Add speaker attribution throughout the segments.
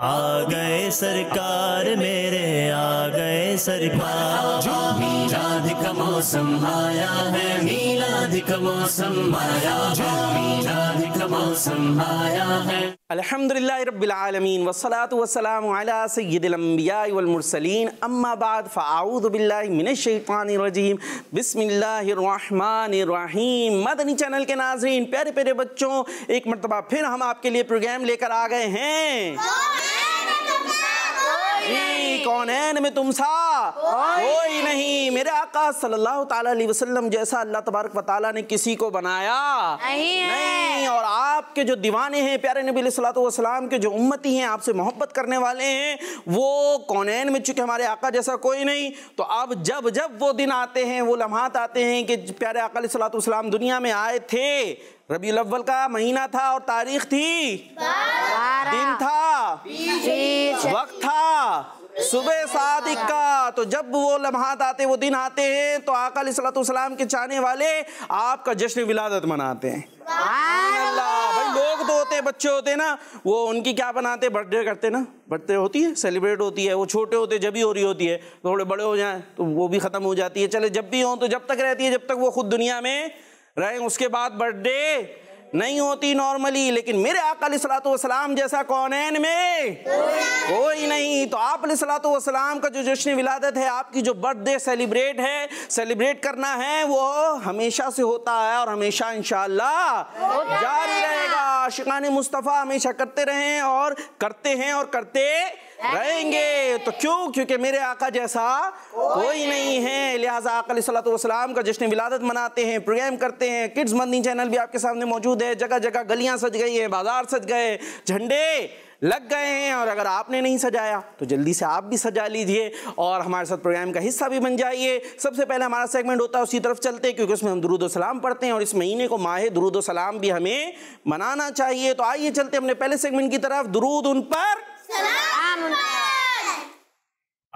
Speaker 1: आ गए सरकार मेरे आ गए सरकार जो
Speaker 2: मीलाद का मौसम आया है मीलाद का मौसम आया जो मीलाद का मौसम आया है अलहमदिल्ला रबालमीन वसलात वसलाम सैदिलम्बियामरसलिन अम्माबाद फ़ाऊदबिल्लिनशैफ़ानरजीम बसमीम मदनी चैनल के नाजरीन प्यारे प्यारे बच्चों एक मरतबा फिर हम आपके लिए प्रोग्राम लेकर आ गए हैं
Speaker 1: कौन है न में तुम सा कोई नहीं मेरे
Speaker 2: आका सल्लल्लाहु अलैहि वसल्लम जैसा अल्लाह तबारक वाली ने किसी को बनाया नहीं, नहीं और आपके जो दीवाने हैं प्यारे नबी सलाम के जो उम्मती हैं आपसे मोहब्बत करने वाले हैं वो कौनैन में चूंकि हमारे आका जैसा कोई नहीं तो अब जब जब वो दिन आते हैं वो लम्हात आते हैं कि प्यारे आका सलाम दुनिया में आए थे रबी अव्वल का महीना था और तारीख थी दिन था वक्त था सुबह सात इक्का तो जब वो लम्हात आते वो दिन आते हैं तो आकल सलाम के चाहने वाले आपका जश्न विलादत मनाते हैं भाई लोग तो होते हैं बच्चे होते हैं ना वो उनकी क्या बनाते बर्थडे करते ना बर्थडे होती है सेलिब्रेट होती है वो छोटे होते जब भी हो रही होती है थोड़े बड़े हो जाए तो वो भी ख़त्म हो जाती है चले जब भी हों तो जब तक रहती है जब तक वो खुद दुनिया में रहें उसके बाद बर्थडे नहीं होती नॉर्मली लेकिन मेरे सलात सलाम जैसा कौनैन में कोई नहीं तो आप सलाम का जो जश्न विलादत है आपकी जो बर्थडे सेलिब्रेट है सेलिब्रेट करना है वो हमेशा से होता है और हमेशा इन जारी रहेगा आशिकान मुस्तफ़ा हमेशा करते रहें और करते हैं और करते रहेंगे तो क्यों क्योंकि मेरे आका जैसा कोई नहीं है लिहाजा आकलीसलाम का जश्न विलादत मनाते हैं प्रोग्राम करते हैं किड्स मंदी चैनल भी आपके सामने मौजूद है जगह जगह गलियां सज गई हैं बाजार सज गए झंडे लग गए हैं और अगर आपने नहीं सजाया तो जल्दी से आप भी सजा लीजिए और हमारे साथ प्रोग्राम का हिस्सा भी बन जाइए सबसे पहले हमारा सेगमेंट होता है उसी तरफ चलते हैं क्योंकि उसमें हम दरुद सलाम पढ़ते हैं और इस महीने को माहे दरुद सलाम भी हमें मनाना चाहिए तो आइए चलते अपने पहले सेगमेंट की तरफ दरूद उन पर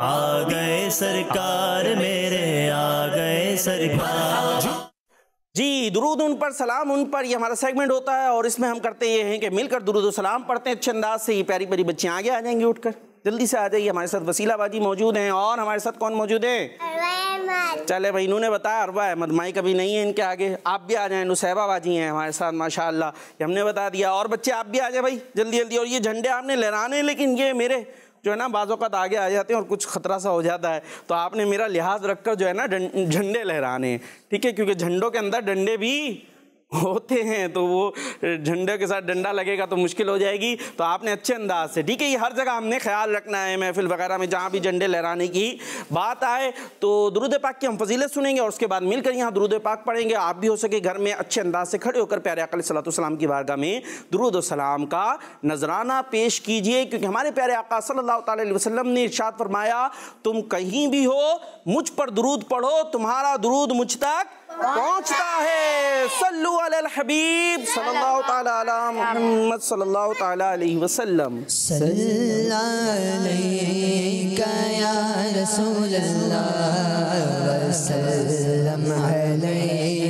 Speaker 2: आ गए सरकार मेरे आ गए सरकार जी दुरूद उन पर सलाम उन पर ये हमारा सेगमेंट होता है और इसमें हम करते ये हैं कि मिलकर दुरूद सलाम पढ़ते हैं अच्छे अंदाज से ये प्यारी प्यारी बच्चियाँ आगे आ जाएंगी उठकर जल्दी से आ जाइए हमारे साथ वसीला बाजी मौजूद हैं और हमारे साथ कौन मौजूद
Speaker 3: है
Speaker 2: चले भाई इन्होंने बताया अरवा अहमद माई कभी नहीं है इनके आगे आप भी आ जाएं नुसैबा बाजी हैं हमारे साथ माशा ये हमने बता दिया और बच्चे आप भी आ जाए भाई जल्दी जल्दी और ये झंडे आपने लहराने लेकिन ये मेरे जो है ना बाज़ों का आगे आ जाते हैं और कुछ खतरा सा हो जाता है तो आपने मेरा लिहाज रखकर जो है ना झंडे लहराने हैं ठीक है क्योंकि झंडों के अंदर डंडे भी होते हैं तो वो झंडे के साथ डंडा लगेगा तो मुश्किल हो जाएगी तो आपने अच्छे अंदाज से ठीक है ये हर जगह हमने ख्याल रखना है महफिल वगैरह में जहाँ भी झंडे लहराने की बात आए तो दुरुद पाक की हम फजीलत सुनेंगे और उसके बाद मिलकर यहाँ दुरूद पाक पढ़ेंगे आप भी हो सके घर में अच्छे अंदाज से खड़े होकर प्यारे अकल सलाम की बारगाह में दरुद सलाम का नजराना पेश कीजिए क्योंकि हमारे प्यारे आका सल्ला वसलम ने इर्शाद फरमाया तुम कहीं भी हो मुझ पर दरूद पढ़ो तुम्हारा दरूद मुझ तक पहुंचता है सल्लु अलल हबीब सल्लल्लाहु ताला अला मोहम्मद सल्लल्लाहु ताला अलैहि वसल्लम
Speaker 1: सल्लल्लाहु या रसूल अल्लाह वसल्लम अलैहि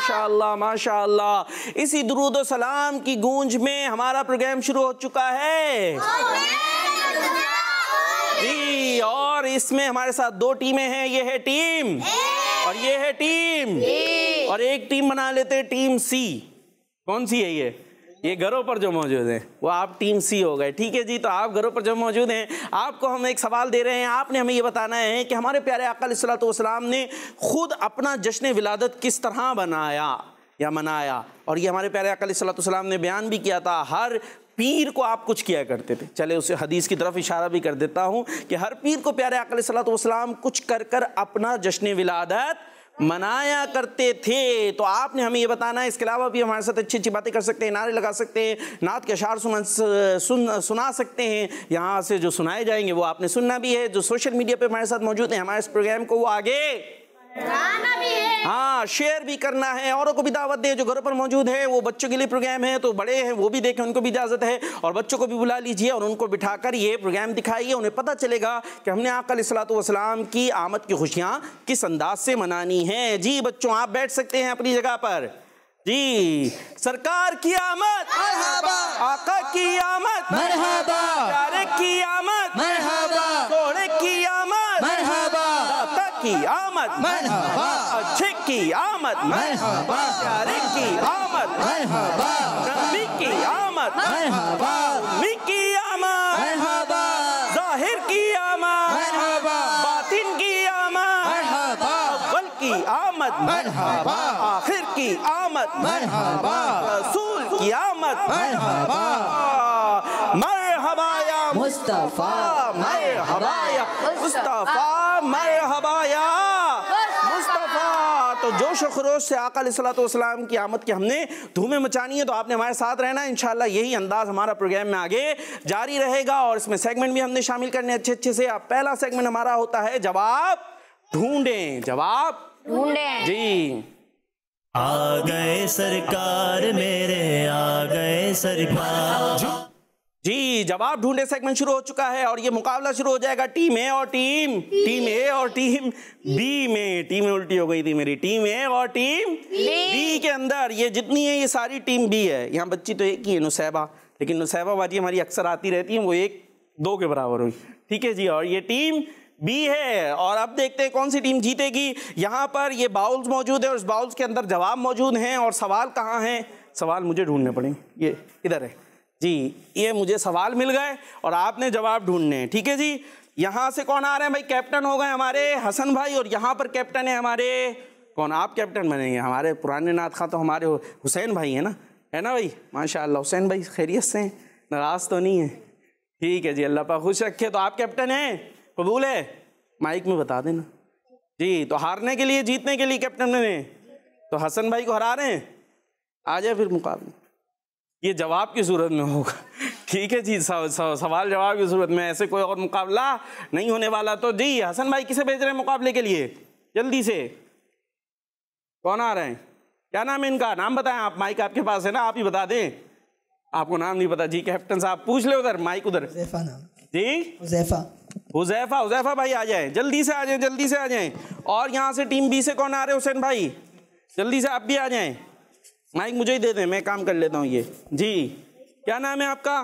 Speaker 2: माशाल्लाह माशाल्लाह इसी दरूद सलाम की गूंज में हमारा प्रोग्राम शुरू हो चुका है जी और इसमें हमारे साथ दो टीमें हैं ये है टीम और ये है टीम और एक टीम बना लेते हैं टीम सी कौन सी है ये ये घरों पर जो मौजूद हैं वो आप टीम सी हो गए ठीक है जी तो आप घरों पर जो मौजूद हैं आपको हम एक सवाल दे रहे हैं आपने हमें ये बताना है कि हमारे प्यारे अकलतम ने खुद अपना जश्न विलादत किस तरह बनाया या मनाया और ये हमारे प्यारे अकलतम ने बयान भी किया था हर पीर को आप कुछ किया करते थे चले उसे हदीस की तरफ इशारा भी कर देता हूँ कि हर पीर को प्यारे अकलतम कुछ कर कर अपना जश्न विलादत मनाया करते थे तो आपने हमें ये बताना है इसके अलावा भी हमारे साथ अच्छी अच्छी बातें कर सकते हैं नारे लगा सकते हैं नात के अशार सुन, सुन सुना सकते हैं यहाँ से जो सुनाए जाएंगे वो आपने सुनना भी है जो सोशल मीडिया पे हमारे साथ मौजूद हैं हमारे इस प्रोग्राम को वो आगे
Speaker 3: हाँ
Speaker 2: शेयर भी करना है औरों को भी दावत दे जो घरों पर मौजूद है वो बच्चों के लिए प्रोग्राम है तो बड़े हैं वो भी देखें उनको भी इजाज़त है और बच्चों को भी बुला लीजिए और उनको बिठाकर ये प्रोग्राम दिखाइए उन्हें पता चलेगा कि हमने आकल सलातम की आमद की खुशियाँ किस अंदाज से मनानी है जी बच्चों आप बैठ सकते हैं अपनी जगह पर जी सरकार की आमद आका की आमद की आमद की आमद की आमद अच्छे की आमद प्यारे की आमद की आमद की आमद जाहिर की आमद बातिन की आमद अव्वल की आमद आखिर की आमद रसूल की आमद मर मुस्तफा मैं हबाया मुस्तफा तो जोश खरोश से आकलम की आमद की हमने धूमें मचानी है तो आपने हमारे साथ रहना है इनशाला यही अंदाज हमारा प्रोग्राम में आगे जारी रहेगा और इसमें सेगमेंट भी हमने शामिल करने अच्छे अच्छे से आप पहला सेगमेंट हमारा होता है जवाब ढूंढें जवाब ढूंढें जी आ गए सरकार मेरे आ गए सरकार जी जवाब ढूंढे सेगमेंट शुरू हो चुका है और ये मुकाबला शुरू हो जाएगा टीम ए और टीम टीम ए और टीम बी में टीम में उल्टी हो गई थी मेरी टीम ए और टीम बी के अंदर ये जितनी है ये सारी टीम बी है यहाँ बच्ची तो एक ही है नुसैबा लेकिन नुसैबा बाजी हमारी अक्सर आती रहती है वो एक दो के बराबर हुई ठीक है जी और ये टीम बी है और अब देखते हैं कौन सी टीम जीतेगी यहाँ पर ये बाउल्स मौजूद है और इस बाउल्स के अंदर जवाब मौजूद हैं और सवाल कहाँ हैं सवाल मुझे ढूंढने पड़ेंगे ये इधर है जी ये मुझे सवाल मिल गए और आपने जवाब ढूंढने हैं ठीक है जी यहाँ से कौन आ रहे हैं भाई कैप्टन हो गए हमारे हसन भाई और यहाँ पर कैप्टन है हमारे कौन आप कैप्टन बनेंगे हमारे पुराने नाथ खा तो हमारे हुसैन भाई है ना है ना भाई माशा हुसैन भाई खैरियत से नाराज़ तो नहीं है ठीक है जी अल्लाह पा खुश रखे तो आप कैप्टन हैं कबूल है माइक में बता देना जी तो हारने के लिए जीतने के लिए कैप्टन बने तो हसन भाई को हरा रहे हैं आ जाए फिर मुकाबले ये जवाब की सूरत में होगा ठीक है जी सव, सव, सवाल जवाब की सूरत में ऐसे कोई और मुकाबला नहीं होने वाला तो जी हसन भाई किसे भेज रहे हैं मुकाबले के लिए जल्दी से कौन आ रहे हैं क्या नाम है इनका नाम बताएं आप माइक आपके पास है ना आप ही बता दें आपको नाम नहीं पता जी कैप्टन साहब पूछ ले उधर माइक उधर जी हुफा हुजैफा हुजैफा भाई आ जाए जल्दी से आ जाए जल्दी से आ जाए और यहाँ से टीम बी से कौन आ रहे हुसैन भाई जल्दी से आप भी आ जाए माइक मुझे ही दे दें मैं काम कर लेता हूँ ये जी क्या नाम है आपका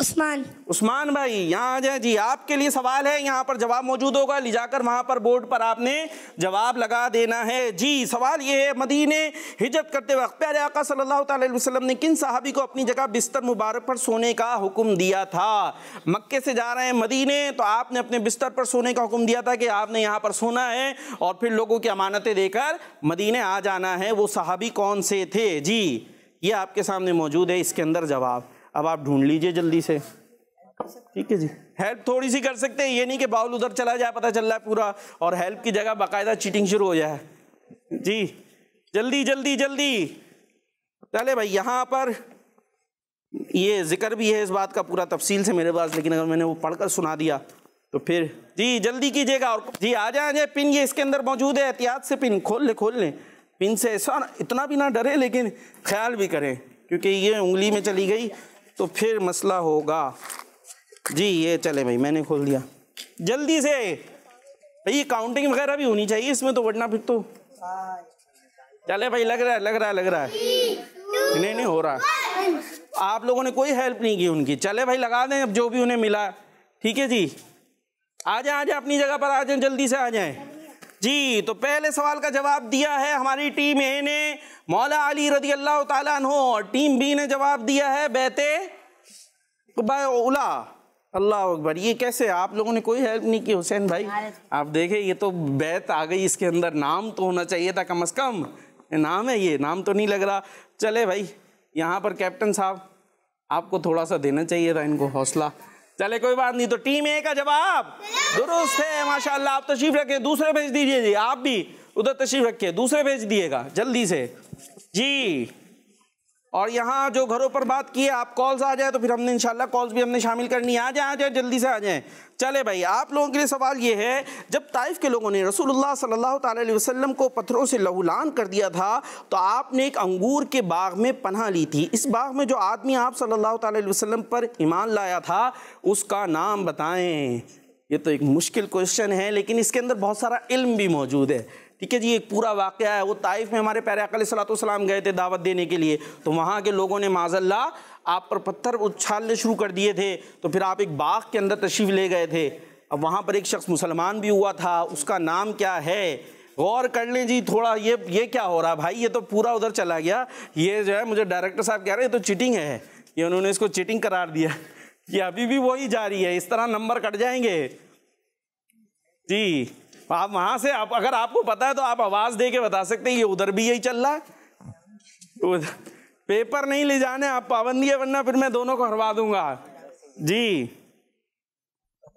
Speaker 2: उस्मान उस्मान भाई यहाँ आ जाए जी आपके लिए सवाल है यहाँ पर जवाब मौजूद होगा ले जाकर वहाँ पर बोर्ड पर आपने जवाब लगा देना है जी सवाल ये है मदीने हिजरत करते वक्त प्यारे आका सल्लल्लाहु अलैहि वसल्लम ने किन साहबी को अपनी जगह बिस्तर मुबारक पर सोने का हुक्म दिया था मक्के से जा रहे हैं मदीने तो आपने अपने बिस्तर पर सोने का हुक्म दिया था कि आपने यहाँ पर सोना है और फिर लोगों की अमानतें देकर मदीने आ जाना है वो साहबी कौन से थे जी ये आपके सामने मौजूद है इसके अंदर जवाब अब आप ढूंढ लीजिए जल्दी से ठीक है जी हेल्प थोड़ी सी कर सकते हैं ये नहीं कि बाउल उधर चला जाए पता चल रहा है पूरा और हेल्प की जगह बाकायदा चीटिंग शुरू हो जाए जी जल्दी जल्दी जल्दी चले भाई यहाँ पर ये जिक्र भी है इस बात का पूरा तफसील से मेरे पास लेकिन अगर मैंने वो पढ़कर सुना दिया तो फिर जी जल्दी कीजिएगा और जी आ जाए आ जाए पिन ये इसके अंदर मौजूद है एहतियात से पिन खोल ले खोल लें पिन से ऐसा इतना भी ना डरे लेकिन ख्याल भी करें क्योंकि ये उंगली में चली गई तो फिर मसला होगा जी ये चले भाई मैंने खोल दिया जल्दी से भाई काउंटिंग वगैरह भी होनी चाहिए इसमें तो वरना फिर तो चले भाई लग रहा है लग रहा है लग रहा है नहीं नहीं हो रहा है आप लोगों ने कोई हेल्प नहीं की उनकी चले भाई लगा दें अब जो भी उन्हें मिला ठीक है जी आ जाए आ जाए अपनी जगह पर आ जाए जल्दी से आ जाए जी तो पहले सवाल का जवाब दिया है हमारी टीम ए ने मौला अली रदी अल्लाह तहो और टीम बी ने जवाब दिया है बैते उला अल्लाह अकबर ये कैसे आप लोगों ने कोई हेल्प नहीं की हुसैन भाई आप देखे ये तो बैत आ गई इसके अंदर नाम तो होना चाहिए था कम अज कम नाम है ये नाम तो नहीं लग रहा चले भाई यहाँ पर कैप्टन साहब आपको थोड़ा सा देना चाहिए था इनको हौसला चले कोई बात नहीं तो टीम ए का जवाब दुरुस्त है माशाल्लाह आप तशरीफ रखे दूसरे भेज दीजिए जी आप भी उधर तशरीफ रखिए दूसरे भेज दिएगा जल्दी से जी और यहाँ जो घरों पर बात की है आप कॉल्स आ जाए तो फिर हमने इंशाल्लाह कॉल्स भी हमने शामिल करनी आ जाए आ जाए जल्दी से आ जाए चले भाई आप लोगों के लिए सवाल ये है जब ताइफ के लोगों ने रसूलुल्लाह सल्लल्लाहु अलैहि वसल्लम को पत्थरों से लहूलान कर दिया था तो आपने एक अंगूर के बाग में पनाह ली थी इस बाग में जो आदमी आप सल्लल्लाहु अलैहि वसल्लम पर ईमान लाया था उसका नाम बताएँ ये तो एक मुश्किल क्वेश्चन है लेकिन इसके अंदर बहुत सारा इल्म भी मौजूद है ठीक है जी एक पूरा वाक़ है वो ताइफ में हमारे प्यारे सलातम गए थे दावत देने के लिए तो वहाँ के लोगों ने माजल्ला आप पर पत्थर उछालने शुरू कर दिए थे तो फिर आप एक बाग के अंदर तशीव ले गए थे अब वहाँ पर एक शख्स मुसलमान भी हुआ था उसका नाम क्या है गौर कर लें जी थोड़ा ये ये क्या हो रहा भाई ये तो पूरा उधर चला गया ये जो है मुझे डायरेक्टर साहब कह रहे हैं ये तो चिटिंग है ये उन्होंने इसको चिटिंग करार दिया ये अभी भी वही जा रही है इस तरह नंबर कट जाएंगे जी आप वहां से आप अगर आपको पता है तो आप आवाज दे के बता सकते हैं ये उधर भी यही चल रहा है उधर पेपर नहीं ले जाने आप पाबंदी है वरना फिर मैं दोनों को हरवा दूंगा जी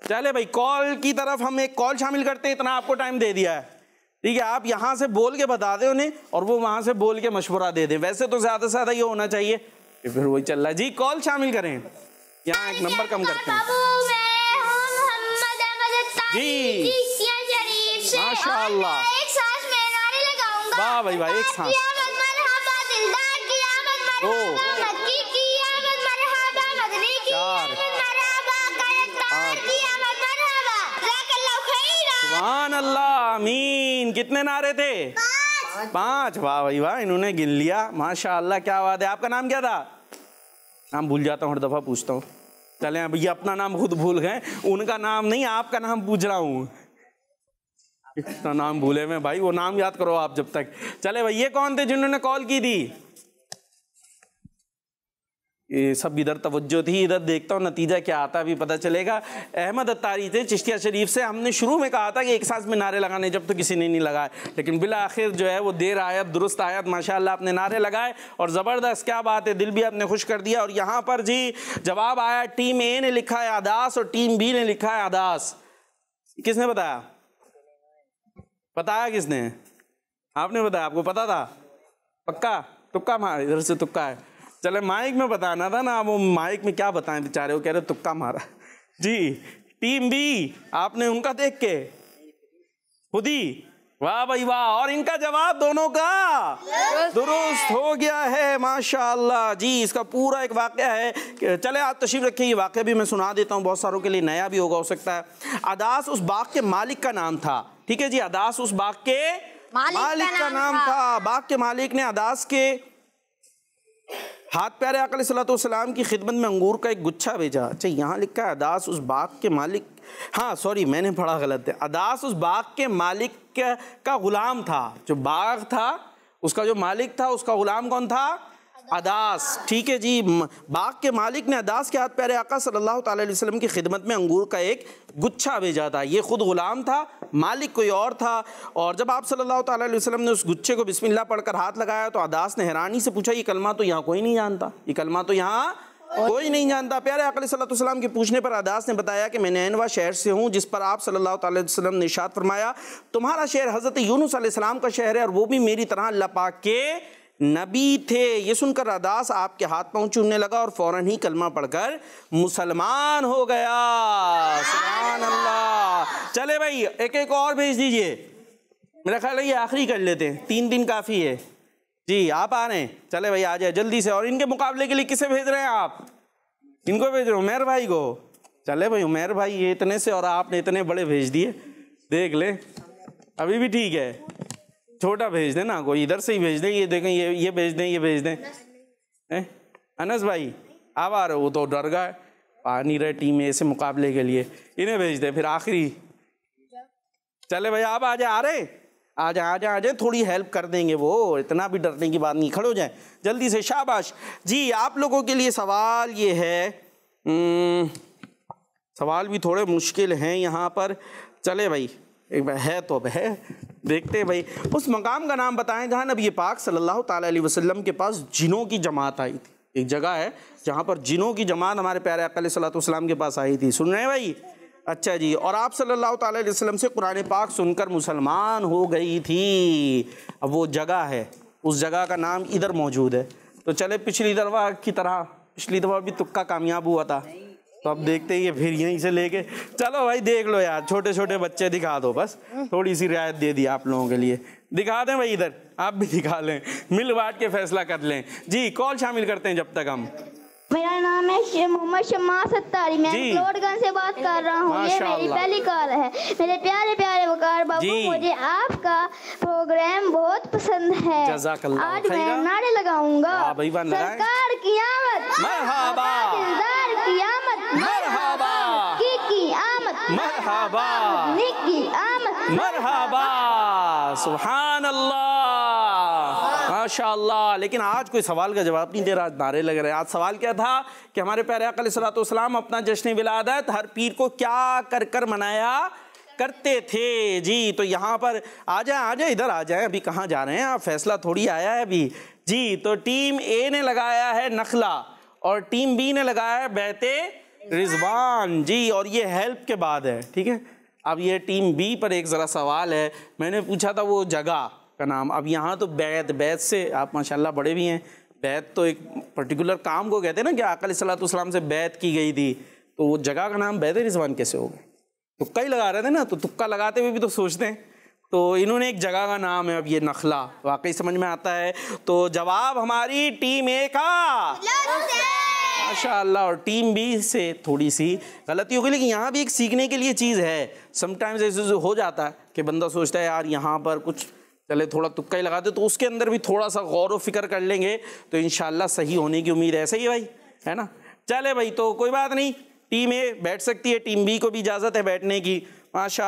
Speaker 2: चले भाई कॉल की तरफ हम एक कॉल शामिल करते हैं इतना आपको टाइम दे दिया है ठीक है आप यहाँ से बोल के बता दें उन्हें और वो वहां से बोल के मशवरा दे दें वैसे तो ज्यादा से ज्यादा ये होना चाहिए फिर वही चल रहा है जी कॉल शामिल करें यहाँ एक नंबर कम करते हैं
Speaker 3: जी माशाल्लाह एक सांस में नारे लगाऊंगा वाह भाई भाई एक साथ दो चार
Speaker 2: सुबहान अल्लाह आमीन कितने नारे थे पांच वाह भाई वाह इन्होंने गिन लिया माशाल्लाह क्या बात है आपका नाम क्या था नाम भूल जाता हूँ हर दफ़ा पूछता हूँ चले अब ये अपना नाम खुद भूल गए उनका नाम नहीं आपका नाम पूछ रहा हूँ इतना नाम भूले में भाई वो नाम याद करो आप जब तक चले भाई ये कौन थे जिन्होंने कॉल की थी ये सब इधर तवज्जो थी इधर देखता हूँ नतीजा क्या आता अभी पता चलेगा अहमद अतारी थे चिश्तिया शरीफ से हमने शुरू में कहा था कि एक साथ में नारे लगाने जब तो किसी ने नहीं लगाए लेकिन बिल आखिर जो है वो देर आयत दुरुस्त आयत माशाल्लाह आपने नारे लगाए और ज़बरदस्त क्या बात है दिल भी आपने खुश कर दिया और यहाँ पर जी जवाब आया टीम ए ने लिखा है आदास और टीम बी ने लिखा है आदास किसने बताया बताया किसने आपने बताया आपको पता था पक्का तुक्का मार इधर से तुक्का है चले माइक में बताना था ना वो माइक में क्या बताएं बेचारे वो कह रहे तुक्का मारा जी टीम बी आपने उनका देख के खुद ही वाह भाई वाह और इनका जवाब दोनों का दुरुस्त हो गया है माशाल्लाह जी इसका पूरा एक वाक्य है चले आप तशरीफ रखिए ये वाक्य भी मैं सुना देता हूँ बहुत सारों के लिए नया भी होगा हो सकता है अदास उस बाग के मालिक का नाम था ठीक है जी अदास उस बाग के मालिक, मालिक का, नाम था।, था बाग के मालिक ने अदास के हाथ प्यारे अकल सलाम की खिदमत में अंगूर का एक गुच्छा भेजा अच्छा यहाँ लिखा है अदास उस बाग के मालिक हाँ सॉरी मैंने पढ़ा गलत है अदास उस बाग के मालिक का गुलाम था जो बाग था उसका जो मालिक था उसका गुलाम कौन था अदास ठीक है जी बाग के मालिक ने अदास के हाथ प्यारे आका सल्लल्लाहु अलैहि वसल्लम की खिदमत में अंगूर का एक गुच्छा भेजा था ये खुद ग़ुलाम था मालिक कोई और था और जब आप सल्लल्लाहु अलैहि वसल्लम ने उस गुच्छे को बिस्मिल्लाह पढ़कर हाथ लगाया तो अदास ने हैरानी से पूछा ये कलमा तो यहाँ कोई नहीं जानता ये कलमा तो यहाँ कोई नहीं जानता प्यारे अकलम के पूछने पर अदास ने बताया कि मैं नैनवा शहर से हूँ जिस पर आप सल्लल्लाहु अलैहि वसल्लम ने इशात फरमाया तुम्हारा शहर हज़रत यूनुस का शहर है और वो भी मेरी तरह अल्लाह पाक के नबी थे ये सुनकर अदास आपके हाथ पाँव चूमने लगा और फौरन ही कलमा पढ़कर मुसलमान हो गया सुबहान अल्लाह चले भाई एक एक और भेज दीजिए मेरा ख्याल है ये आखिरी कर लेते हैं तीन दिन काफ़ी है जी आप आ रहे हैं चले भाई आ जाए जल्दी से और इनके मुकाबले के लिए किसे भेज रहे हैं आप इनको भेज रहे हो उमेर भाई को चले भाई उमेर भाई ये इतने से और आपने इतने बड़े भेज दिए देख ले अभी भी ठीक है छोटा भेज दें ना कोई इधर से ही भेज दें ये देखें ये ये भेज दें ये भेज दें ए? अनस भाई आप आ रहे हो तो डर गए पानी रहे टीम ऐसे मुकाबले के लिए इन्हें भेज दें फिर आखिरी चले भाई आप आ जाए आ रहे आ जाए आ जाए आ जाए थोड़ी हेल्प कर देंगे वो इतना भी डरने की बात नहीं खड़े हो जाए जल्दी से शाबाश जी आप लोगों के लिए सवाल ये है हम्म, सवाल भी थोड़े मुश्किल हैं यहाँ पर चले भाई एक बार है तो अब है देखते हैं भाई उस मकाम का नाम बताएं जहाँ नबी पाक सल्लल्लाहु अलैहि वसल्लम के पास जिनों की जमात आई थी एक जगह है जहाँ पर जिनों की जमात हमारे प्यारे अकल सलाम के पास आई थी सुन रहे हैं भाई अच्छा जी और आप सल्लल्लाहु अलैहि वसल्लम से कुरान पाक सुनकर मुसलमान हो गई थी अब वो जगह है उस जगह का नाम इधर मौजूद है तो चले पिछली दरवा की तरह पिछली दफा भी तुक्का कामयाब हुआ था तो अब देखते ही है फिर यहीं से लेके चलो भाई देख लो यार छोटे छोटे बच्चे दिखा दो बस थोड़ी सी रियायत दे दी आप लोगों के लिए दिखा दें भाई इधर आप भी दिखा लें मिल बांट के फैसला कर लें जी कॉल शामिल करते हैं जब तक हम
Speaker 3: मेरा नाम है मोहम्मद शमा सत्तारी मैं लोडगंज से बात कर रहा हूँ ये मेरी पहली कॉल है मेरे प्यारे प्यारे वकार बाबू मुझे आपका प्रोग्राम बहुत पसंद है आज मैं नारे लगाऊंगा
Speaker 2: सरकार
Speaker 3: की आमद कियामत मरहबा की आमद
Speaker 2: मरहबा की आमद मरहबा सुबहान अल्लाह माशाल्लाह लेकिन आज कोई सवाल का जवाब नहीं दे रहा आज नारे लग रहे हैं आज सवाल क्या था कि हमारे प्यारे अकलम अपना जश्न विलादत हर पीर को क्या कर कर मनाया करते थे जी तो यहाँ पर आ जाए आ जाए इधर आ जाए अभी कहाँ जा रहे हैं आप फैसला थोड़ी आया है अभी जी तो टीम ए ने लगाया है नखला और टीम बी ने लगाया है बहते रिजवान जी और ये हेल्प के बाद है ठीक है अब ये टीम बी पर एक ज़रा सवाल है मैंने पूछा था वो जगह का नाम अब यहाँ तो बैत बैत से आप माशाल्लाह बड़े भी हैं बैत तो एक पर्टिकुलर काम को कहते हैं ना कि अकल सलाम से बैत की गई थी तो वो जगह का नाम बैत रिजवान कैसे हो गए तुक्का ही लगा रहे थे ना तो तुक्का लगाते हुए भी तो सोचते हैं तो इन्होंने एक जगह का नाम है अब ये नखला वाकई समझ में आता है तो जवाब हमारी टीम ए का माशा और टीम भी से थोड़ी सी गलती हो गई लेकिन यहाँ भी एक सीखने के लिए चीज़ है समटाइम्स ऐसे जो हो जाता है कि बंदा सोचता है यार यहाँ पर कुछ चले थोड़ा तुक्का ही लगाते तो उसके अंदर भी थोड़ा सा गौर व फिक्र कर लेंगे तो इन सही होने की उम्मीद है सही भाई है ना चले भाई तो कोई बात नहीं टीम ए बैठ सकती है टीम बी को भी इजाज़त है बैठने की माशा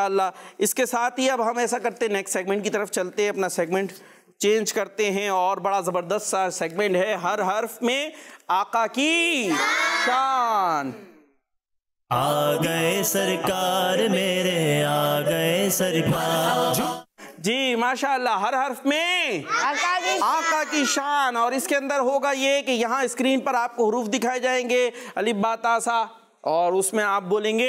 Speaker 2: इसके साथ ही अब हम ऐसा करते हैं नेक्स्ट सेगमेंट की तरफ चलते हैं अपना सेगमेंट चेंज करते हैं और बड़ा ज़बरदस्त सा सेगमेंट है हर हर्फ में आका की शान आ गए सरकार मेरे आ गए सरकार जी माशाल्लाह हर हर्फ में आका की, आका की शान और इसके अंदर होगा ये कि यहाँ स्क्रीन पर आपको हरूफ दिखाए जाएंगे सा और उसमें आप बोलेंगे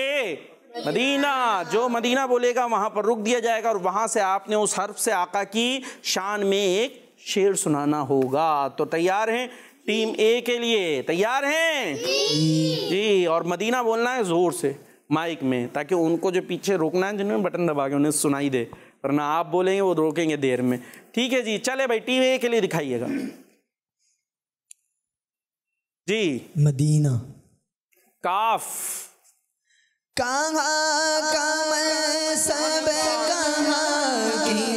Speaker 2: मदीना जो मदीना बोलेगा वहां पर रुक दिया जाएगा और वहां से आपने उस हर्फ से आका की शान में एक शेर सुनाना होगा तो तैयार हैं टीम ए के लिए तैयार हैं जी और मदीना बोलना है ज़ोर से माइक में ताकि उनको जो पीछे रोकना है जिन्होंने बटन दबा के उन्हें सुनाई दे वरना आप बोलेंगे वो रोकेंगे देर में ठीक है जी चले भाई टीम ए के लिए दिखाइएगा जी मदीना काफ
Speaker 1: कहाँ कमल सब कहाँ की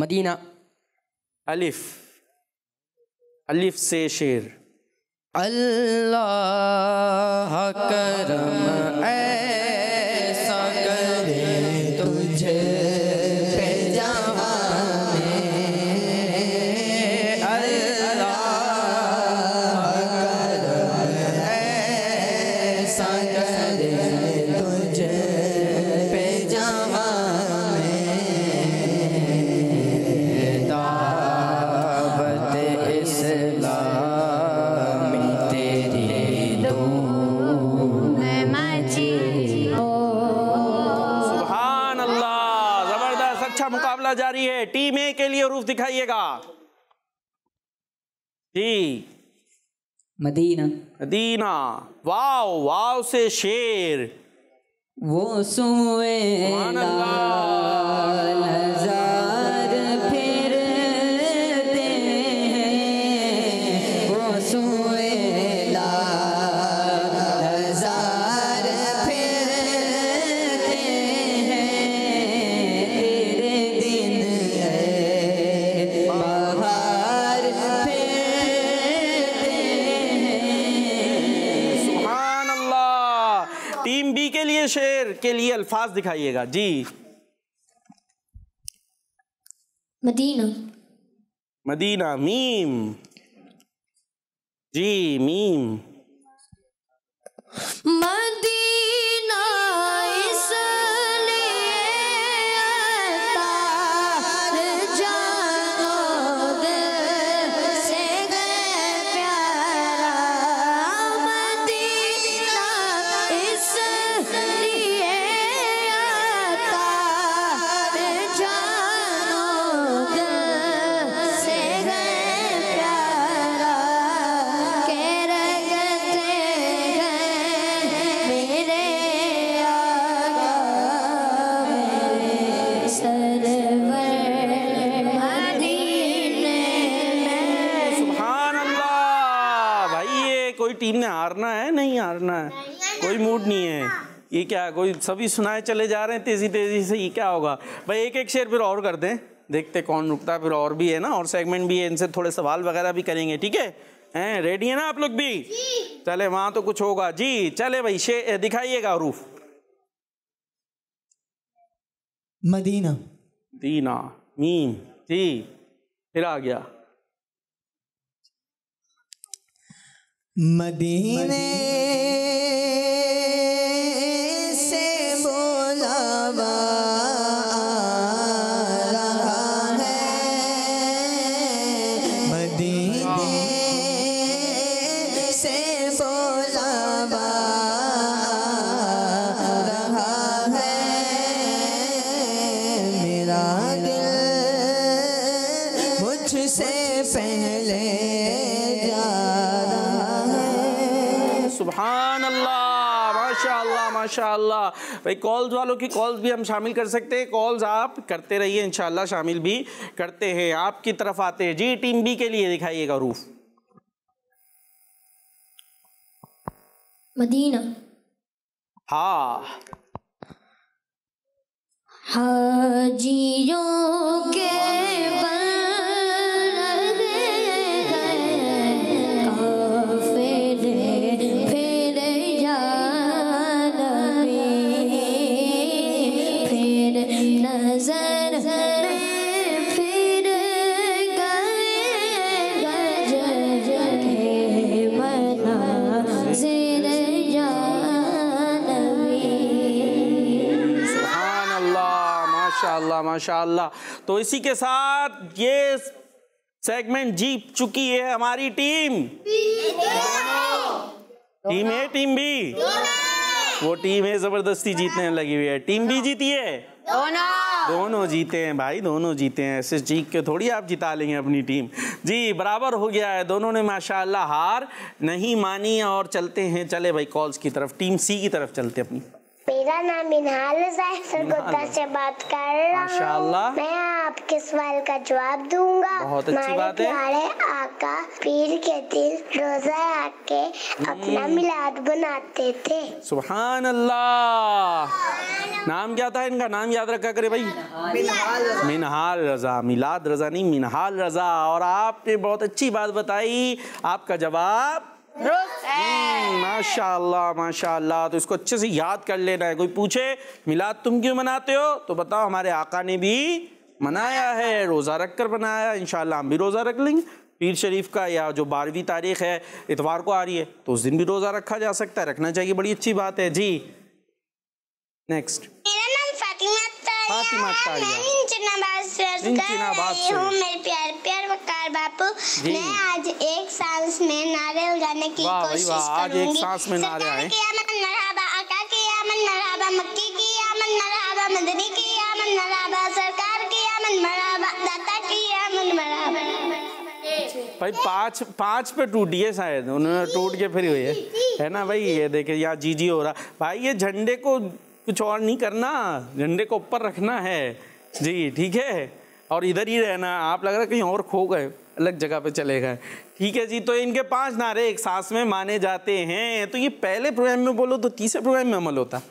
Speaker 4: मदीना
Speaker 2: अलिफ अलिफ से शेर अल्लाह करम ऐ दिखाइएगा जी मदीना मदीना वाव वाव से शेर वो सुए अल्फाज दिखाइएगा जी मदीना मदीना मीम जी मीम मद क्या कोई सभी सुनाए चले जा रहे हैं तेज़ी तेज़ी से ये क्या होगा भाई एक एक शेयर फिर और कर दें देखते कौन रुकता है फिर और भी है ना और सेगमेंट भी है इनसे थोड़े सवाल वगैरह भी करेंगे ठीक है हैं रेडी है ना आप लोग भी चले वहाँ तो कुछ होगा जी चले भाई शे दिखाइएगा रूफ मदीना दीना मीन जी फिर आ गया
Speaker 1: मदीने पहले
Speaker 2: सुबहान अल्लाह माशा माशाल्लाह भाई कॉल्स वालों की कॉल्स भी हम शामिल कर सकते हैं कॉल्स आप करते रहिए इन शामिल भी करते हैं आपकी तरफ आते हैं जी टीम बी के लिए दिखाइएगा रूफ मदीना हाँ
Speaker 3: हाजियों के बल
Speaker 2: माशाल्लाह माशाल्लाह तो इसी के साथ ये सेगमेंट जीत चुकी है हमारी team team A team B वो टीम है जबरदस्ती जीतने लगी हुई है टीम भी जीती है दोनों दोनों जीते हैं भाई दोनों जीते हैं ऐसे जीत के थोड़ी आप जिता लेंगे अपनी टीम जी बराबर हो गया है दोनों ने माशाल्लाह हार नहीं मानी और चलते हैं चले भाई कॉल्स की तरफ टीम सी की तरफ चलते अपनी
Speaker 3: मेरा नाम इनहाल सरगोदा से बात कर रहा हूँ मैं आपके सवाल का जवाब दूंगा बहुत अच्छी बात
Speaker 2: है आका
Speaker 3: पीर के दिल रोजा आके हम्म। अपना मिलाद
Speaker 2: बनाते थे सुबहान अल्लाह नाम क्या था इनका नाम याद रखा करे भाई मिनहाल रजा मिलाद रजा नहीं मिनहाल रजा और आपने बहुत अच्छी बात बताई आपका जवाब हम्म, माशाल्लाह माशाल्लाह तो इसको अच्छे से याद कर लेना है कोई पूछे मिलाद तुम क्यों मनाते हो तो बताओ हमारे आका ने भी मनाया है रोज़ा रख कर मनाया इंशाल्लाह हम भी रोज़ा रख लेंगे पीर शरीफ का या जो बारहवीं तारीख है इतवार को आ रही है तो उस दिन भी रोज़ा रखा जा सकता है रखना चाहिए बड़ी अच्छी बात है जी नेक्स्ट फातिमा
Speaker 3: मेरे प्यार प्यार वकार बापू मैं आज एक सांस में नारे की कोशिश आज एक सांस में नारे आए मक्की सरकार दाता
Speaker 2: भाई पाँच पाँच पे टूटी है शायद उन्होंने टूट के फिर हुई है है ना भाई ये देखे यहाँ जी जी हो रहा भाई ये झंडे को कुछ और नहीं करना झंडे को ऊपर रखना है जी ठीक है और इधर ही रहना आप लग रहा है कहीं और खो गए अलग जगह पे चले गए ठीक है जी तो इनके पांच नारे एक सांस में माने जाते हैं तो ये पहले प्रोग्राम में बोलो तो तीसरे प्रोग्राम में अमल होता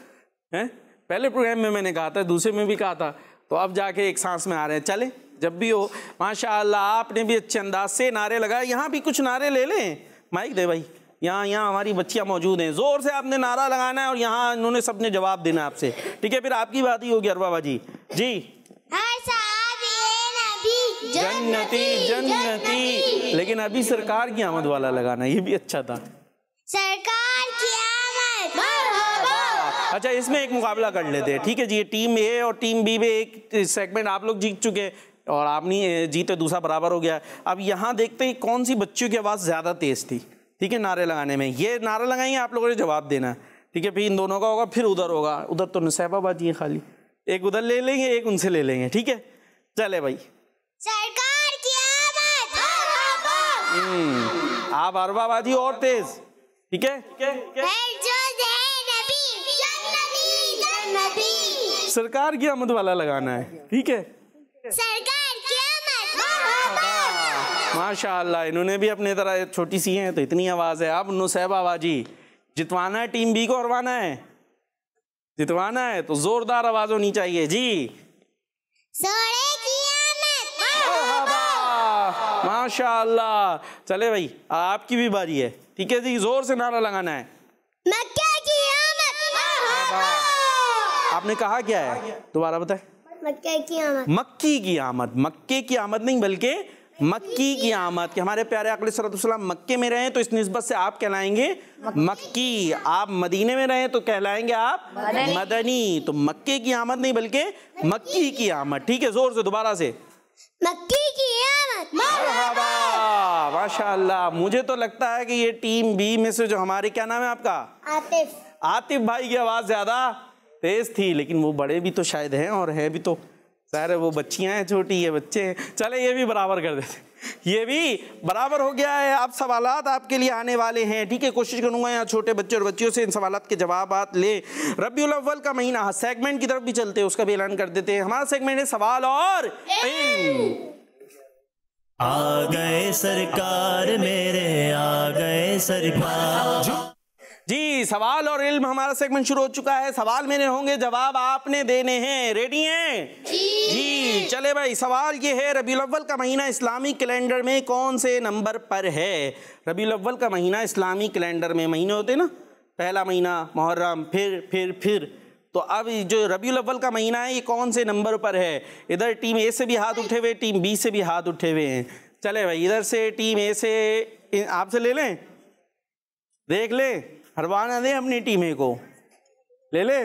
Speaker 2: है पहले प्रोग्राम में मैंने कहा था दूसरे में भी कहा था तो अब जाके एक सांस में आ रहे हैं चले जब भी हो माशाल्लाह आपने भी अच्छे अंदाज से नारे लगाए यहाँ भी कुछ नारे ले लें माइक दे भाई यहाँ यहाँ हमारी बच्चियाँ मौजूद हैं ज़ोर से आपने नारा लगाना है और यहाँ इन्होंने सबने जवाब देना है आपसे ठीक है फिर आपकी बात ही होगी अरबाबा जी जी
Speaker 3: जन्नती जन्नती
Speaker 2: लेकिन अभी सरकार की आमद वाला लगाना ये भी अच्छा था
Speaker 3: सरकार की आमद
Speaker 2: अच्छा इसमें एक मुकाबला कर लेते हैं ठीक है जी टीम ए और टीम बी में एक सेगमेंट आप लोग जीत चुके हैं और आपने जीते दूसरा बराबर हो गया अब यहाँ देखते हैं कौन सी बच्चियों की आवाज़ ज़्यादा तेज़ थी ठीक है नारे लगाने में ये नारे लगाएंगे आप लोगों ने जवाब देना है ठीक है फिर इन दोनों का होगा फिर उधर होगा उधर तो नसैबाबाजी है खाली एक उधर ले लेंगे एक उनसे ले लेंगे ठीक है चले भाई सरकार की हम्म, आप अरबाबाजी और तेज ठीक है सरकार की आमद वाला लगाना है ठीक है सरकार माशाल्लाह इन्होंने भी अपने तरह छोटी सी हैं तो इतनी आवाज़ है अब नुसैब आवाजी जितवाना है टीम बी को हरवाना है जितवाना है तो जोरदार आवाज होनी चाहिए जी माशाल्लाह चले भाई आपकी भी बारी है ठीक है जी जोर से नारा लगाना है
Speaker 3: आपने कहा क्या है
Speaker 2: दोबारा बताए
Speaker 3: मक्के की आमद
Speaker 2: मक्की की आमद मक्के की आमद नहीं बल्कि मक्की की आमद कि हमारे प्यारे अकली सरतम मक्के में रहें तो इस नस्बत से आप कहलाएंगे मक्की आप मदीने में रहें तो कहलाएंगे आप मदनी, मदनी। तो मक्के की आमद नहीं बल्कि मक्की की आमद ठीक है जोर से दोबारा से
Speaker 3: मक्की की आमद
Speaker 2: माशाल्लाह मुझे तो लगता है कि ये टीम बी में से जो हमारे क्या नाम है आपका आतिफ आतिफ भाई की आवाज ज्यादा तेज थी लेकिन वो बड़े भी तो शायद हैं और हैं भी तो सारे वो बच्चियाँ हैं छोटी ये बच्चे हैं चले ये भी बराबर कर देते ये भी बराबर हो गया है आप सवाल आपके लिए आने वाले हैं ठीक है कोशिश करूंगा यहाँ छोटे बच्चे और बच्चियों से इन सवाल के जवाब ले रबी अव्वल का महीना सेगमेंट हाँ, की तरफ भी चलते हैं उसका भी ऐलान कर देते हैं हमारा सेगमेंट है सवाल और आ गए सरकार मेरे आ गए सरकार जी सवाल और इल्म हमारा सेगमेंट शुरू हो चुका है सवाल मेरे होंगे जवाब आपने देने हैं रेडी हैं जी, जी चले भाई सवाल ये है रबी अव्वल का महीना इस्लामी कैलेंडर में कौन से नंबर पर है रबी अव्वल का महीना इस्लामी कैलेंडर में महीने होते ना पहला महीना मुहर्रम फिर फिर फिर तो अब जो रबी अव्वल का महीना है ये कौन से नंबर पर है इधर टीम ए से भी हाथ उठे हुए टीम बी से भी हाथ उठे हुए हैं चले भाई इधर से टीम ए से आपसे ले लें देख लें हरवाना दे अपनी टीमे को ले ले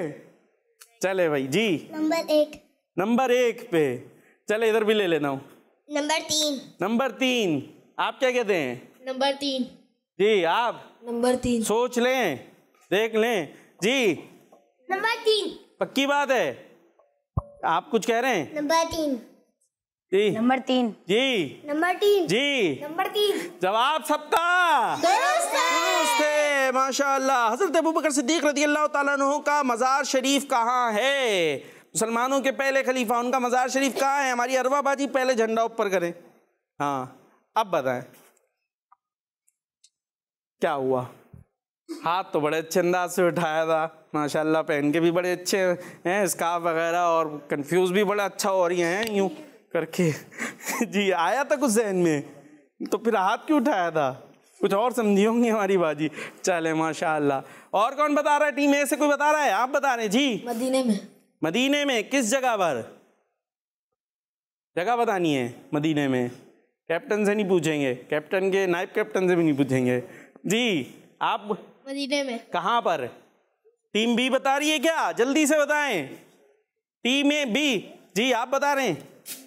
Speaker 2: चले भाई जी
Speaker 3: नंबर एक
Speaker 2: नंबर एक पे चले इधर भी ले लेना
Speaker 3: नंबर तीन
Speaker 2: नंबर तीन आप क्या कहते हैं नंबर तीन जी आप नंबर तीन सोच लें देख लें जी
Speaker 3: नंबर तीन
Speaker 2: पक्की बात है आप कुछ कह रहे हैं नंबर तीन जी नंबर तीन जी
Speaker 3: नंबर तीन जी नंबर तीन
Speaker 2: जवाब सबका दुरुस्त है है हज़रत अबू बकर सिद्दीक रदी अल्लाह तु का मज़ार शरीफ कहाँ है मुसलमानों के पहले खलीफा उनका मज़ार शरीफ कहाँ है हमारी अरवा बाजी पहले झंडा ऊपर करें हाँ अब बताएं क्या हुआ हाथ तो बड़े अच्छे अंदाज से उठाया था माशाल्लाह पहन के भी बड़े अच्छे हैं स्काफ वगैरह और कंफ्यूज भी बड़ा अच्छा हो रही हैं यूँ करके जी आया था कुछ जहन में तो फिर हाथ क्यों उठाया था कुछ और समझी होंगी हमारी बाजी चले माशाल्लाह और कौन बता रहा है टीम ए से कोई बता रहा है आप बता रहे हैं जी मदीने में मदीने में किस जगह पर जगह बतानी है मदीने में कैप्टन से नहीं पूछेंगे कैप्टन के नायब कैप्टन से भी नहीं पूछेंगे जी आप मदीने में कहाँ पर टीम बी बता रही है क्या जल्दी से बताएं टीम ए बी जी आप बता रहे हैं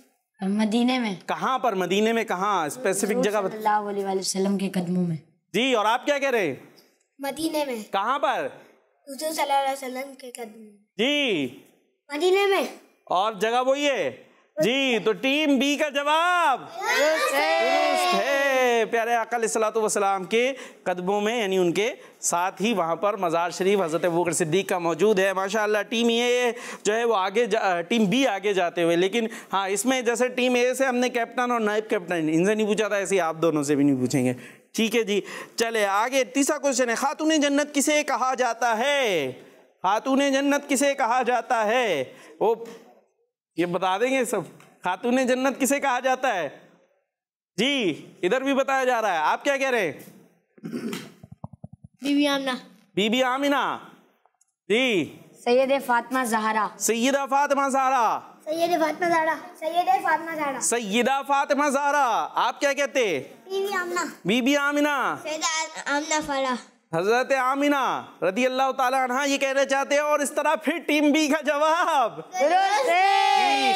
Speaker 2: मदीने में कहाँ पर मदीने में कहाँ स्पेसिफिक जगह
Speaker 4: वसल्लम के कदमों में
Speaker 2: जी और आप क्या कह रहे हैं मदीने में कहाँ पर
Speaker 4: वसल्लम के कदम
Speaker 2: जी मदीने में और जगह वही है जी तो टीम बी का जवाब
Speaker 1: है
Speaker 2: प्यारे अकल सलाम के कदमों में यानी उनके साथ ही वहाँ पर मज़ार शरीफ हज़रत बकर सिद्दीक का मौजूद है माशा टीम ए जो है वो आगे टीम बी आगे जाते हुए लेकिन हाँ इसमें जैसे टीम ए से हमने कैप्टन और नायब कैप्टन इनसे नहीं पूछा था ऐसे आप दोनों से भी नहीं पूछेंगे ठीक है जी चले आगे तीसरा क्वेश्चन है खातून जन्नत किसे कहा जाता है खातून जन्नत किसे कहा जाता है वो ये बता देंगे सब खातून जन्नत किसे कहा जाता है जी इधर भी बताया जा रहा है आप क्या कह रहे हैं बीबी आमना बीबी आमिना जी
Speaker 4: सैयद फातिमा जहरा
Speaker 2: सैयदा फातिमा जहरा
Speaker 4: सैयद फातिमा जहरा सैयद फातिमा जहरा
Speaker 2: सैयदा फातिमा जहरा आप क्या कहते बीबी आमना बीबी आमिना
Speaker 3: सैयदा आमना फरा
Speaker 2: हजरत आमिना रदी अल्लाह तहा ये कहना चाहते हैं और इस तरह फिर टीम बी का जवाब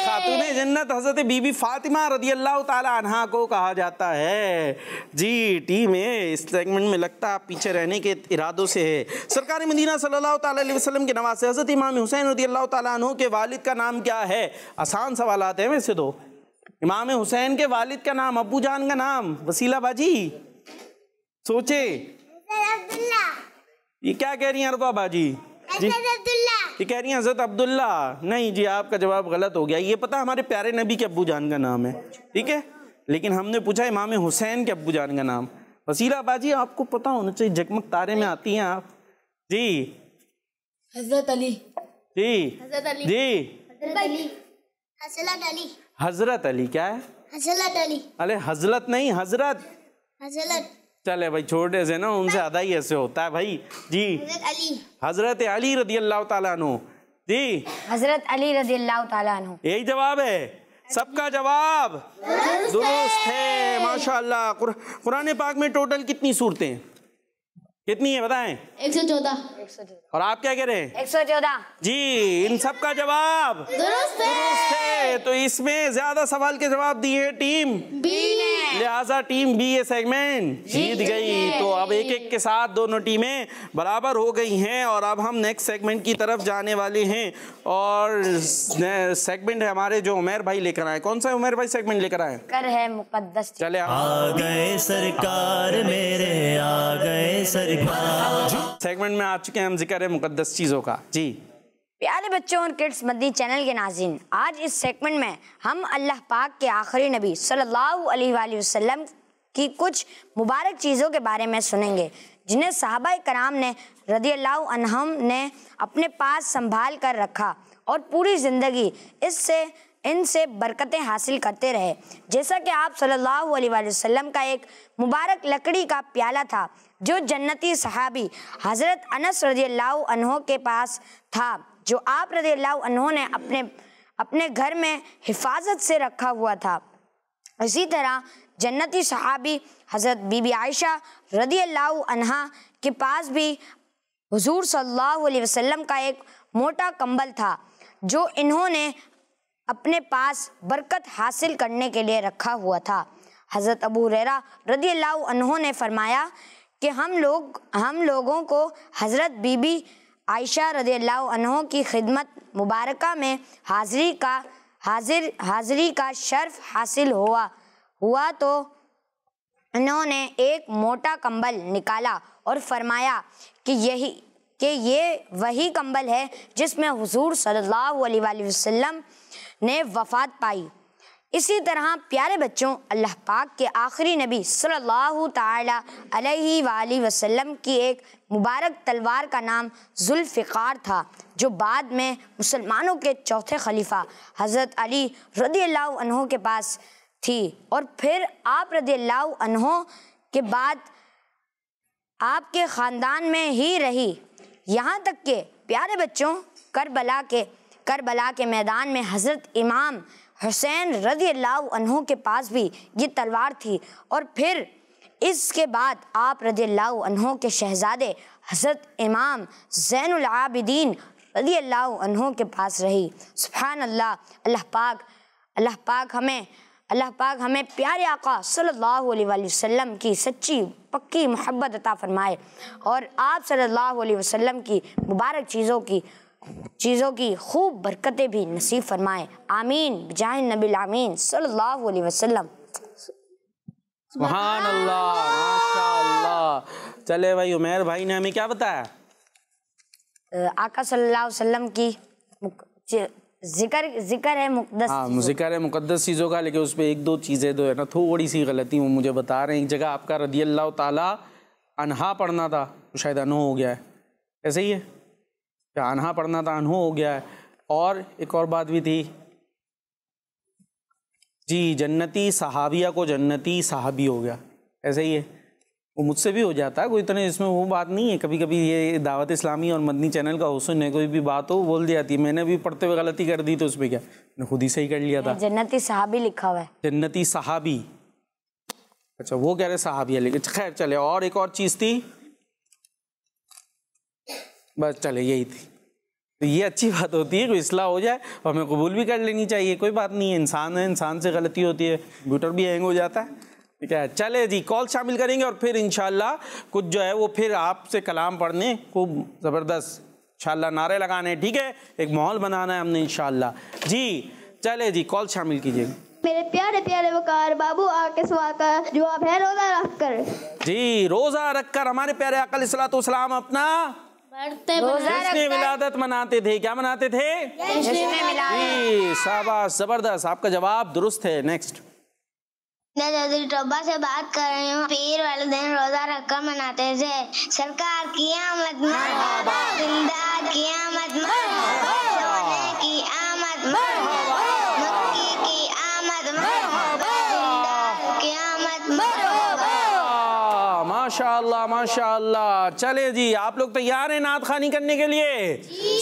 Speaker 2: खातून जन्नत हजरत बीबी फातिमा रदी अल्लाह तहा को कहा जाता है जी टीम ए इस सेगमेंट में लगता है पीछे रहने के इरादों से है सरकार मदीना सल्ला अलैहि के नवाज हजरत इमाम हुसैन रदी अल्लाह तह के वालिद का नाम क्या है आसान सवाल आते हैं वैसे दो तो। इमाम हुसैन के वालिद का नाम अबू जान का नाम वसीला बाजी सोचे ये क्या कह रही हैं अरबा बाजी जी ये कह रही हैं हजरत अब्दुल्ला नहीं जी आपका जवाब गलत हो गया ये पता हमारे प्यारे नबी के अबू जान का नाम है ठीक है लेकिन हमने पूछा इमाम हुसैन के अब्बू जान का नाम वसीला बाजी आपको पता होना चाहिए जगमग तारे में आती हैं आप जी हजरत अली जी अली जी
Speaker 3: हजरत अली हजरत अली
Speaker 2: हजरत अली क्या है
Speaker 3: हजरत अली
Speaker 2: अरे हजरत नहीं हजरत हजरत चले भाई छोटे से ना उनसे आधा ही ऐसे होता है भाई जी हजरत अली रदी अल्लाह तु जी
Speaker 4: हजरत अली रदी अल्लाह तु
Speaker 2: यही जवाब है सबका जवाब दुरुस्त है माशाल्लाह कुरान पाक में टोटल कितनी सूरतें कितनी है बताएं? एक सौ चौदह और आप क्या कह रहे हैं एक सौ चौदह जी इन सब का जवाब दुरुस्त है तो इसमें ज्यादा सवाल के जवाब दिए टीम बी ने लिहाजा टीम बी ये सेगमेंट जीत गई तो अब एक एक के साथ दोनों टीमें बराबर हो गई हैं और अब हम नेक्स्ट सेगमेंट की तरफ जाने वाले हैं और सेगमेंट है हमारे जो उमेर भाई लेकर आए कौन सा उमेर भाई सेगमेंट लेकर आए
Speaker 4: कर है मुकदस चले
Speaker 2: आ गए सरकार मेरे आ गए सर सेगमेंट में आ चुके हैं हम जिक्र है मुकदस चीज़ों का जी
Speaker 4: प्यारे बच्चों और किड्स मदनी चैनल के नाजिन आज इस सेगमेंट में हम अल्लाह पाक के आखिरी नबी सल्लल्लाहु अलैहि वसल्लम की कुछ मुबारक चीज़ों के बारे में सुनेंगे जिन्हें साहबा कराम ने रदी अल्लाह ने अपने पास संभाल कर रखा और पूरी ज़िंदगी इससे इनसे बरकतें हासिल करते रहे जैसा कि आप सल्लल्लाहु अलैहि वसल्लम का एक मुबारक लकड़ी का प्याला था जो जन्नती सहाबी हज़रत अनस रजी अल्लाह के पास था जो आप रजी अल्लाह ने अपने अपने घर में हिफाजत से रखा हुआ था इसी तरह जन्नती सहाबी हज़रत बीबी आयशा रदी अल्लाह के पास भी हुजूर सल्लल्लाहु अलैहि वसल्लम का एक मोटा कंबल था जो इन्होंने अपने पास बरकत हासिल करने के लिए रखा हुआ था हज़रत अबू रज़ी रदी अल्लाह ने फरमाया कि हम लोग हम लोगों को हज़रत बीबी आयशा रदी अल्लाह की खिदमत मुबारक में हाजिरी का हाजिर हाजिरी का शर्फ हासिल हुआ हुआ तो उन्होंने एक मोटा कंबल निकाला और फरमाया कि यही कि ये वही कंबल है जिसमें हुजूर सल्लल्लाहु अलैहि वसल्लम ने वफात पाई इसी तरह प्यारे बच्चों अल्लाह पाक के आखिरी नबी सल्लल्लाहु अलैहि वसल्लम की एक मुबारक तलवार का नाम जुल्फ़िकार था जो बाद में मुसलमानों के चौथे खलीफा हज़रत अली रदी अल्लाह के पास थी और फिर आप रदी अल्लाह के बाद आपके ख़ानदान में ही रही यहाँ तक के प्यारे बच्चों करबला के करबला के मैदान में हज़रत इमाम हुसैन रजी अल्लाह के पास भी ये तलवार थी और फिर इसके बाद आप रदी अल्लाह के शहज़ादे हज़रत इमाम ज़ैनआबिदीन रदी अल्लाह के पास रही सुबहान अल्लाह अल्लाह पाक अल्लाह पाक हमें अल्लाह पाक हमें प्यारे आका सल्लल्लाहु अलैहि वसल्लम की सच्ची पक्की मोहब्बत अता फरमाए और आप सल्लल्लाहु अलैहि वसल्लम की मुबारक चीज़ों की चीज़ों की खूब बरकतें भी नसीब फरमाएं आमीन जाय नबी आमीन सल्लल्लाहु अलैहि वसल्लम
Speaker 2: सुभान अल्लाह माशाल्लाह चले भाई उमर भाई ने हमें क्या बताया
Speaker 4: आका सल्लल्लाहु अलैहि वसल्लम की जिक्र जिक्र है मुकदस हाँ
Speaker 2: जिक्र है मुकदस चीज़ों का लेकिन उस पर एक दो चीज़ें तो है ना थोड़ी सी गलती वो मुझे बता रहे हैं एक जगह आपका रदी अल्लाह ताला अनहा पढ़ना था शायद अनु हो गया है ऐसे ही है आन्हा पढ़ना था आन्हो हो गया है और एक और बात भी थी जी जन्नती सहाबिया को जन्नती सहाबी हो गया ऐसे ही है वो मुझसे भी हो जाता है कोई इतने इसमें वो बात नहीं है कभी कभी ये दावत इस्लामी और मदनी चैनल का हुसन है कोई भी बात हो बोल दिया जाती है मैंने भी पढ़ते हुए गलती कर दी तो उसमें क्या मैंने खुद ही सही कर लिया था
Speaker 4: जन्नती सहाबी लिखा हुआ है
Speaker 2: जन्नती सहाबी अच्छा वो कह रहे सहाबिया लेकिन खैर चले और एक और चीज़ थी बस चले यही थी तो ये अच्छी बात होती है कि इसलाह हो जाए और हमें कबूल भी कर लेनी चाहिए कोई बात नहीं है इंसान है इंसान से गलती होती है कंप्यूटर भी हैंग हो जाता है ठीक है चले जी कॉल शामिल करेंगे और फिर इन कुछ जो है वो फिर आपसे कलाम पढ़ने खूब ज़बरदस्त इन नारे लगाने ठीक है एक माहौल बनाना है हमने इन जी चले जी कॉल शामिल कीजिए
Speaker 3: मेरे प्यारे प्यारे वकार बाबू आके सवा जो आप है रोज़ा रख कर
Speaker 2: जी रोज़ा रख कर हमारे प्यारे अकल सलाम अपना
Speaker 3: में विलादत
Speaker 2: मनाते थे क्या मनाते थे शाबाश जबरदस्त आपका जवाब दुरुस्त है नेक्स्ट
Speaker 3: टोबा से बात कर रही हूँ पीर वाले दिन रोजा रखकर मनाते थे सरकार किया मत
Speaker 1: मत की आमद
Speaker 2: माशाल्लाह चले जी आप लोग तैयार हैं नात खानी करने के लिए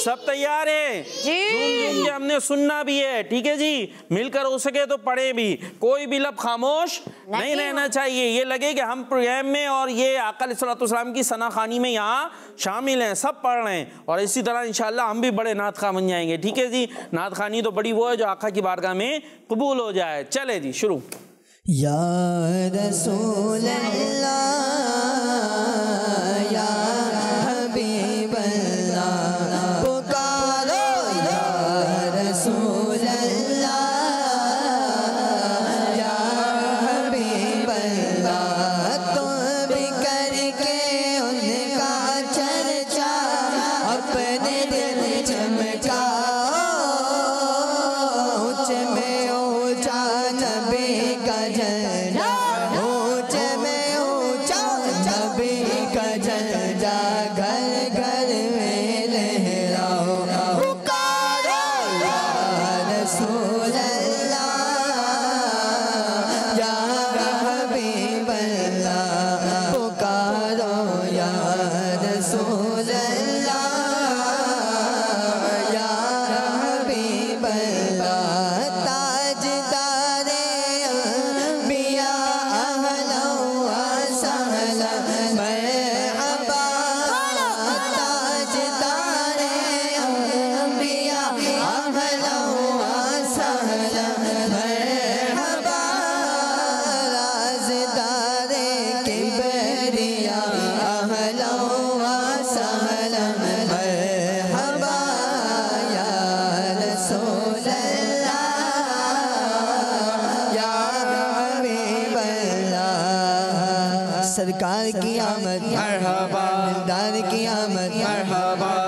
Speaker 2: सब तैयार हैं जी हमने सुनना भी है ठीक है जी मिलकर हो सके तो पढ़े भी कोई भी लब खामोश नहीं, नहीं रहना चाहिए ये लगे कि हम प्रोग्राम में और ये आकल सलाम की सना खानी में यहाँ शामिल हैं सब पढ़ रहे हैं और इसी तरह इन हम भी बड़े नात खा बन जाएंगे ठीक है जी नात खानी तो बड़ी वो है जो आखा की बारगाह में कबूल हो जाए चले जी शुरू
Speaker 1: या रसूल अल्लाह सरकार की आमद मरहबा दिलदार की आमद मरहबा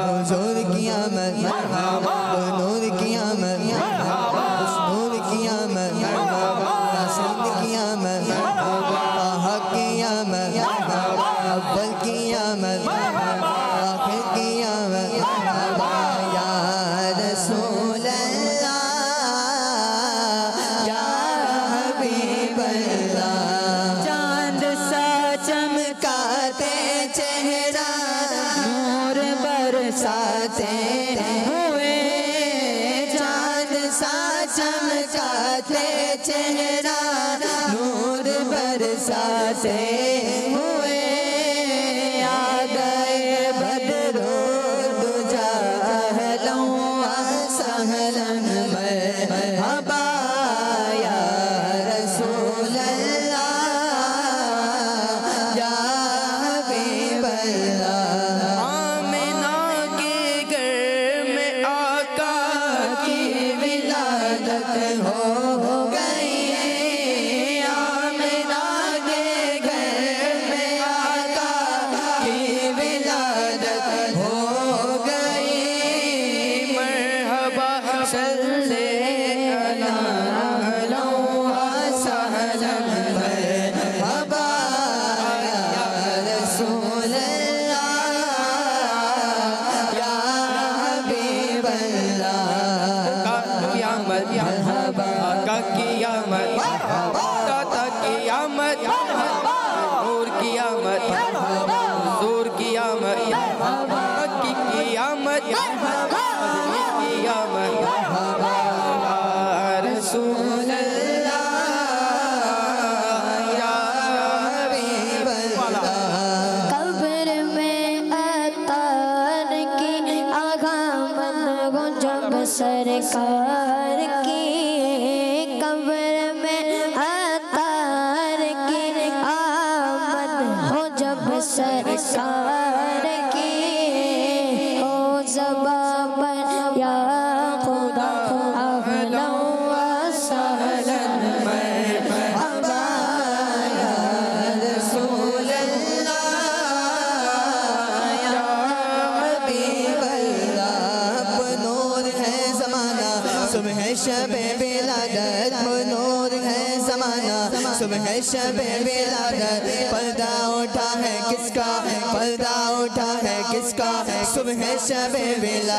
Speaker 1: का सुबह शबे बेला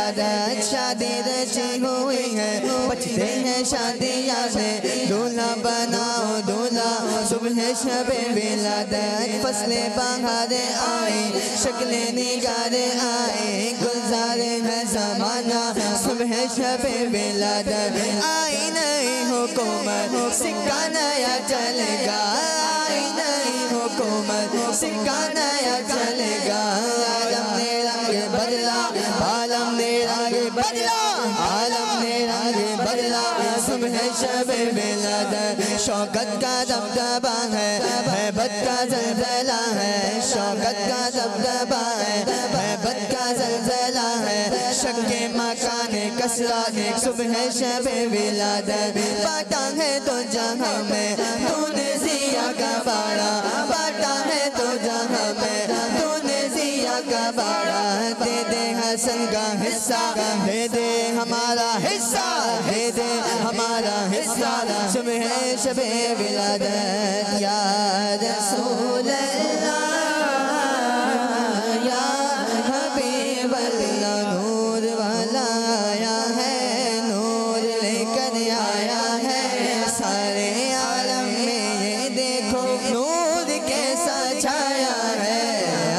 Speaker 1: शादी रची हुई है बचते हैं शादियाँ से दूल्हा बनाओ दूल्हा सुबह शबे बेला फसलें बहारे आए शक्लें निगारे आए गुलजारे है जमाना सुबह शबे बेला आई नहीं हुकूमत सिक्का नया चलेगा आई नहीं हुकूमत सिक्का नया चलेगा बदला आलम ने रंग बदला शौकत का दबदबा है हैबत का जलजला है शौकत का दबदबा है हैबत का जलजला है शक्के मकान कसरा ने सुबह शब दर बाटा है तो जहां में तूने जिया का बाड़ा बाटा है तो जहां में तूने जिया का बाड़ा दे दे हसन का हिस्सा दे दे हमारा हिस्सा दे दे हमारा हिस्सा सुबह है शबे विलादत या रसूल नूर वाला आया है नूर लेकर आया है सारे आलम में देखो नूर कैसा छाया है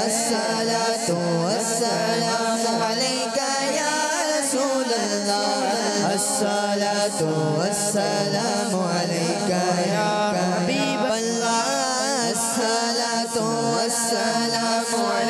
Speaker 1: असला तो الصلاة والسلام عليك يا حبيب الله الصلاة والسلام عليك